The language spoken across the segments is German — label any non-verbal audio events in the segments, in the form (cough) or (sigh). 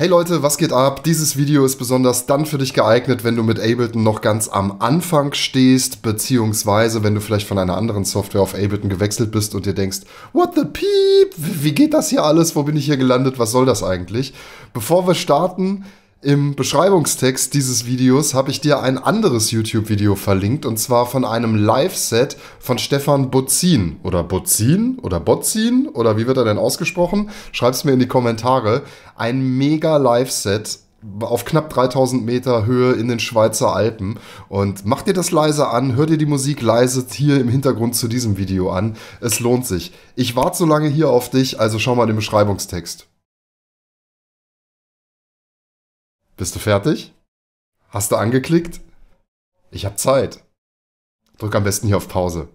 Hey Leute, was geht ab? Dieses Video ist besonders dann für dich geeignet, wenn du mit Ableton noch ganz am Anfang stehst, beziehungsweise wenn du vielleicht von einer anderen Software auf Ableton gewechselt bist und dir denkst, what the peep, wie geht das hier alles, wo bin ich hier gelandet, was soll das eigentlich? Bevor wir starten, im Beschreibungstext dieses Videos habe ich dir ein anderes YouTube-Video verlinkt und zwar von einem Live-Set von Stefan Butzin oder Butzin oder Botzin oder wie wird er denn ausgesprochen? Schreib's mir in die Kommentare. Ein mega Live-Set auf knapp 3000 Meter Höhe in den Schweizer Alpen und mach dir das leise an, hör dir die Musik leise hier im Hintergrund zu diesem Video an. Es lohnt sich. Ich warte so lange hier auf dich, also schau mal den Beschreibungstext. Bist du fertig? Hast du angeklickt? Ich hab Zeit. Drück am besten hier auf Pause.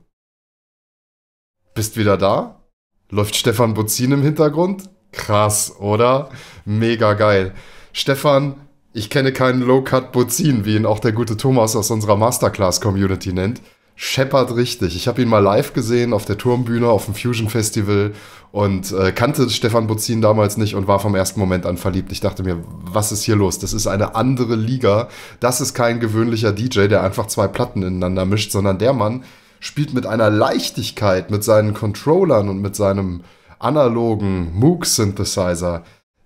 Bist wieder da? Läuft Stefan Buzin im Hintergrund? Krass, oder? Mega geil. Stefan, ich kenne keinen Low-Cut Buzin, wie ihn auch der gute Thomas aus unserer Masterclass-Community nennt scheppert richtig. Ich habe ihn mal live gesehen auf der Turmbühne auf dem Fusion Festival und äh, kannte Stefan Buzin damals nicht und war vom ersten Moment an verliebt. Ich dachte mir, was ist hier los? Das ist eine andere Liga. Das ist kein gewöhnlicher DJ, der einfach zwei Platten ineinander mischt, sondern der Mann spielt mit einer Leichtigkeit mit seinen Controllern und mit seinem analogen Moog Synthesizer.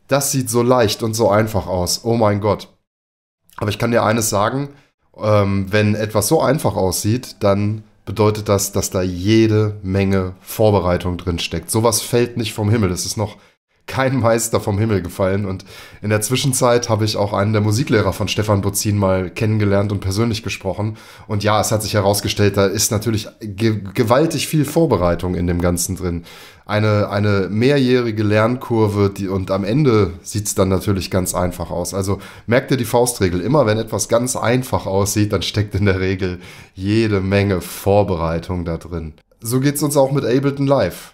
Das sieht so leicht und so einfach aus. Oh mein Gott. Aber ich kann dir eines sagen, ähm, wenn etwas so einfach aussieht, dann bedeutet das, dass da jede Menge Vorbereitung drin steckt. Sowas fällt nicht vom Himmel. Das ist noch kein Meister vom Himmel gefallen. Und in der Zwischenzeit habe ich auch einen der Musiklehrer von Stefan Bozin mal kennengelernt und persönlich gesprochen. Und ja, es hat sich herausgestellt, da ist natürlich ge gewaltig viel Vorbereitung in dem Ganzen drin. Eine, eine mehrjährige Lernkurve die, und am Ende sieht es dann natürlich ganz einfach aus. Also merkt ihr die Faustregel, immer wenn etwas ganz einfach aussieht, dann steckt in der Regel jede Menge Vorbereitung da drin. So geht's uns auch mit Ableton Live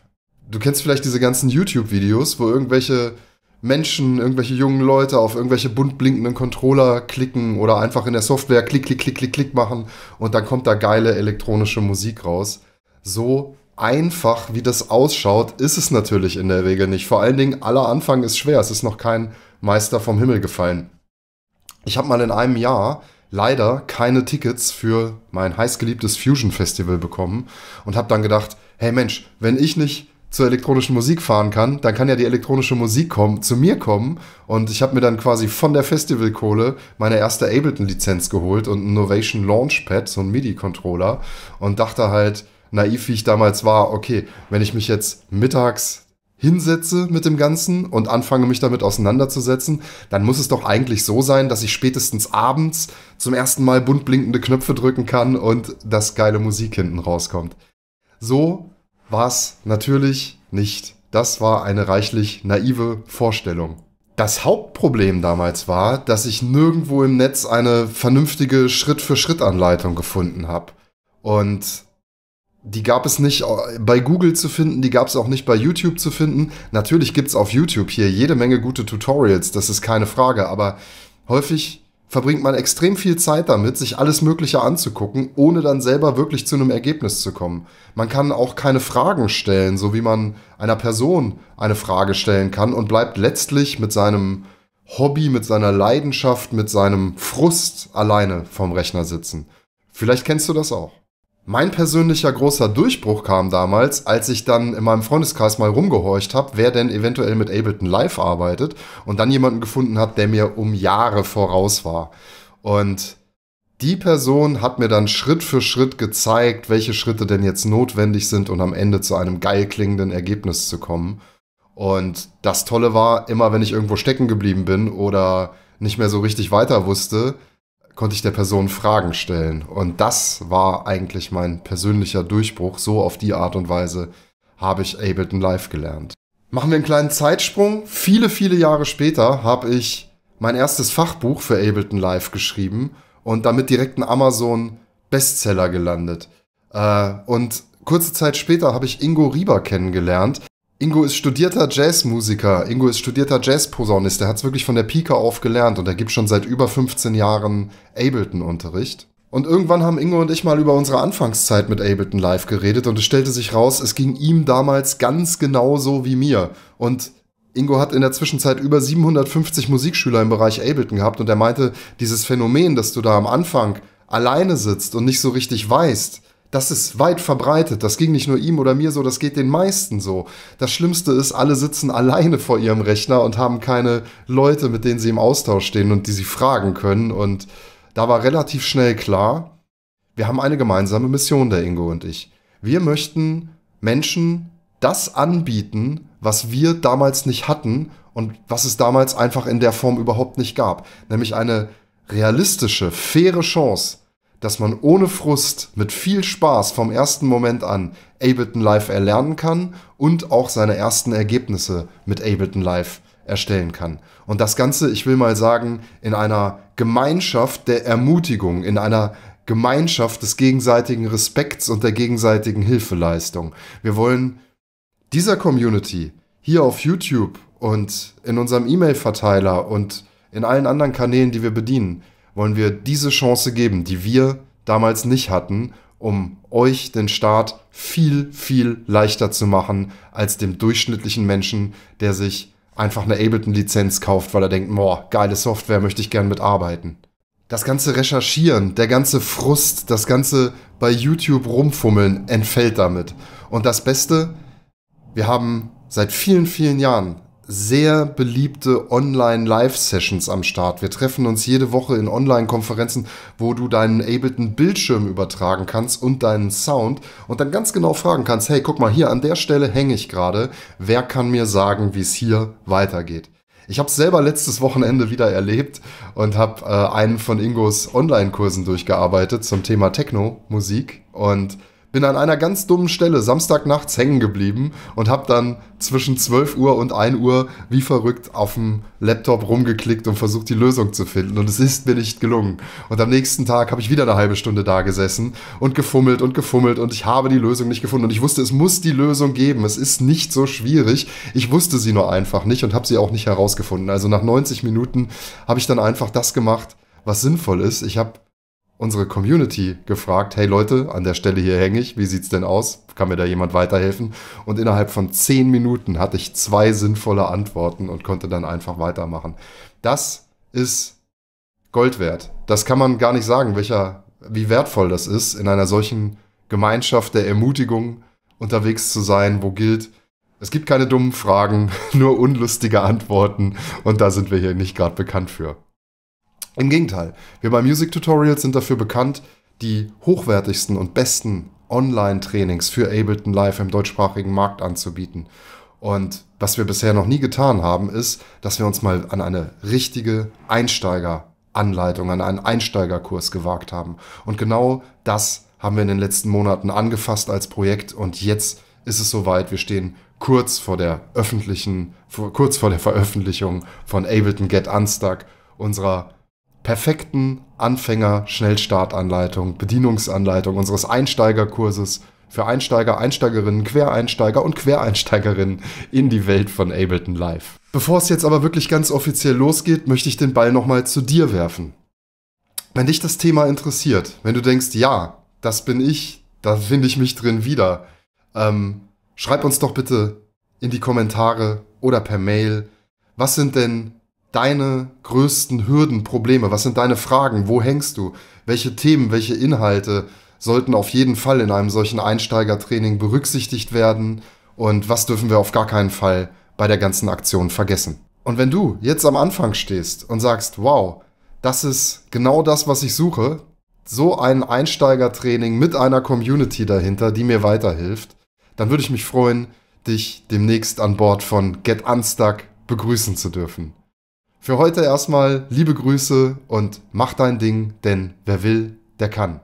du kennst vielleicht diese ganzen YouTube-Videos, wo irgendwelche Menschen, irgendwelche jungen Leute auf irgendwelche bunt blinkenden Controller klicken oder einfach in der Software klick, klick, klick, klick, klick machen und dann kommt da geile elektronische Musik raus. So einfach, wie das ausschaut, ist es natürlich in der Regel nicht. Vor allen Dingen, aller Anfang ist schwer. Es ist noch kein Meister vom Himmel gefallen. Ich habe mal in einem Jahr leider keine Tickets für mein heißgeliebtes Fusion Festival bekommen und habe dann gedacht, hey Mensch, wenn ich nicht zur elektronischen Musik fahren kann, dann kann ja die elektronische Musik kommen, zu mir kommen und ich habe mir dann quasi von der Festivalkohle meine erste Ableton-Lizenz geholt und ein Novation Launchpad, so ein MIDI-Controller und dachte halt, naiv wie ich damals war, okay, wenn ich mich jetzt mittags hinsetze mit dem Ganzen und anfange mich damit auseinanderzusetzen, dann muss es doch eigentlich so sein, dass ich spätestens abends zum ersten Mal bunt blinkende Knöpfe drücken kann und das geile Musik hinten rauskommt. So war es natürlich nicht. Das war eine reichlich naive Vorstellung. Das Hauptproblem damals war, dass ich nirgendwo im Netz eine vernünftige Schritt-für-Schritt-Anleitung gefunden habe. Und die gab es nicht bei Google zu finden, die gab es auch nicht bei YouTube zu finden. Natürlich gibt es auf YouTube hier jede Menge gute Tutorials, das ist keine Frage, aber häufig verbringt man extrem viel Zeit damit, sich alles Mögliche anzugucken, ohne dann selber wirklich zu einem Ergebnis zu kommen. Man kann auch keine Fragen stellen, so wie man einer Person eine Frage stellen kann und bleibt letztlich mit seinem Hobby, mit seiner Leidenschaft, mit seinem Frust alleine vom Rechner sitzen. Vielleicht kennst du das auch. Mein persönlicher großer Durchbruch kam damals, als ich dann in meinem Freundeskreis mal rumgehorcht habe, wer denn eventuell mit Ableton Live arbeitet und dann jemanden gefunden hat, der mir um Jahre voraus war. Und die Person hat mir dann Schritt für Schritt gezeigt, welche Schritte denn jetzt notwendig sind, um am Ende zu einem geil klingenden Ergebnis zu kommen. Und das Tolle war, immer wenn ich irgendwo stecken geblieben bin oder nicht mehr so richtig weiter wusste, konnte ich der Person Fragen stellen. Und das war eigentlich mein persönlicher Durchbruch. So auf die Art und Weise habe ich Ableton Live gelernt. Machen wir einen kleinen Zeitsprung. Viele, viele Jahre später habe ich mein erstes Fachbuch für Ableton Live geschrieben und damit direkt ein Amazon Bestseller gelandet. Äh, und kurze Zeit später habe ich Ingo Rieber kennengelernt, Ingo ist studierter Jazzmusiker, Ingo ist studierter Jazzposaunist, der hat es wirklich von der Pika auf gelernt und er gibt schon seit über 15 Jahren Ableton-Unterricht. Und irgendwann haben Ingo und ich mal über unsere Anfangszeit mit Ableton Live geredet und es stellte sich raus, es ging ihm damals ganz genau so wie mir. Und Ingo hat in der Zwischenzeit über 750 Musikschüler im Bereich Ableton gehabt und er meinte, dieses Phänomen, dass du da am Anfang alleine sitzt und nicht so richtig weißt, das ist weit verbreitet. Das ging nicht nur ihm oder mir so, das geht den meisten so. Das Schlimmste ist, alle sitzen alleine vor ihrem Rechner und haben keine Leute, mit denen sie im Austausch stehen und die sie fragen können. Und da war relativ schnell klar, wir haben eine gemeinsame Mission, der Ingo und ich. Wir möchten Menschen das anbieten, was wir damals nicht hatten und was es damals einfach in der Form überhaupt nicht gab. Nämlich eine realistische, faire Chance, dass man ohne Frust mit viel Spaß vom ersten Moment an Ableton Live erlernen kann und auch seine ersten Ergebnisse mit Ableton Live erstellen kann. Und das Ganze, ich will mal sagen, in einer Gemeinschaft der Ermutigung, in einer Gemeinschaft des gegenseitigen Respekts und der gegenseitigen Hilfeleistung. Wir wollen dieser Community hier auf YouTube und in unserem E-Mail-Verteiler und in allen anderen Kanälen, die wir bedienen, wollen wir diese Chance geben, die wir damals nicht hatten, um euch den Start viel, viel leichter zu machen als dem durchschnittlichen Menschen, der sich einfach eine Ableton-Lizenz kauft, weil er denkt, boah, geile Software, möchte ich gern mitarbeiten. Das ganze Recherchieren, der ganze Frust, das ganze bei YouTube rumfummeln entfällt damit. Und das Beste, wir haben seit vielen, vielen Jahren sehr beliebte Online-Live-Sessions am Start. Wir treffen uns jede Woche in Online-Konferenzen, wo du deinen Ableton-Bildschirm übertragen kannst und deinen Sound und dann ganz genau fragen kannst, hey, guck mal, hier an der Stelle hänge ich gerade. Wer kann mir sagen, wie es hier weitergeht? Ich habe es selber letztes Wochenende wieder erlebt und habe äh, einen von Ingos Online-Kursen durchgearbeitet zum Thema Techno-Musik und bin an einer ganz dummen Stelle Samstagnachts hängen geblieben und habe dann zwischen 12 Uhr und 1 Uhr wie verrückt auf dem Laptop rumgeklickt und versucht, die Lösung zu finden. Und es ist mir nicht gelungen. Und am nächsten Tag habe ich wieder eine halbe Stunde da gesessen und gefummelt und gefummelt und ich habe die Lösung nicht gefunden. Und ich wusste, es muss die Lösung geben. Es ist nicht so schwierig. Ich wusste sie nur einfach nicht und habe sie auch nicht herausgefunden. Also nach 90 Minuten habe ich dann einfach das gemacht, was sinnvoll ist. Ich habe unsere Community gefragt, hey Leute, an der Stelle hier hänge ich, wie sieht's denn aus? Kann mir da jemand weiterhelfen? Und innerhalb von zehn Minuten hatte ich zwei sinnvolle Antworten und konnte dann einfach weitermachen. Das ist Gold wert. Das kann man gar nicht sagen, welcher, wie wertvoll das ist, in einer solchen Gemeinschaft der Ermutigung unterwegs zu sein, wo gilt, es gibt keine dummen Fragen, (laughs) nur unlustige Antworten und da sind wir hier nicht gerade bekannt für. Im Gegenteil, wir bei Music Tutorials sind dafür bekannt, die hochwertigsten und besten Online-Trainings für Ableton Live im deutschsprachigen Markt anzubieten. Und was wir bisher noch nie getan haben, ist, dass wir uns mal an eine richtige Einsteigeranleitung, an einen Einsteigerkurs gewagt haben. Und genau das haben wir in den letzten Monaten angefasst als Projekt und jetzt ist es soweit. Wir stehen kurz vor der öffentlichen, kurz vor der Veröffentlichung von Ableton Get Unstuck, unserer perfekten Anfänger-Schnellstartanleitung, Bedienungsanleitung unseres Einsteigerkurses für Einsteiger, Einsteigerinnen, Quereinsteiger und Quereinsteigerinnen in die Welt von Ableton Live. Bevor es jetzt aber wirklich ganz offiziell losgeht, möchte ich den Ball nochmal zu dir werfen. Wenn dich das Thema interessiert, wenn du denkst, ja, das bin ich, da finde ich mich drin wieder, ähm, schreib uns doch bitte in die Kommentare oder per Mail, was sind denn deine größten Hürden, Probleme? Was sind deine Fragen? Wo hängst du? Welche Themen, welche Inhalte sollten auf jeden Fall in einem solchen Einsteigertraining berücksichtigt werden? Und was dürfen wir auf gar keinen Fall bei der ganzen Aktion vergessen? Und wenn du jetzt am Anfang stehst und sagst, wow, das ist genau das, was ich suche, so ein Einsteigertraining mit einer Community dahinter, die mir weiterhilft, dann würde ich mich freuen, dich demnächst an Bord von Get Unstuck begrüßen zu dürfen. Für heute erstmal liebe Grüße und mach dein Ding, denn wer will, der kann.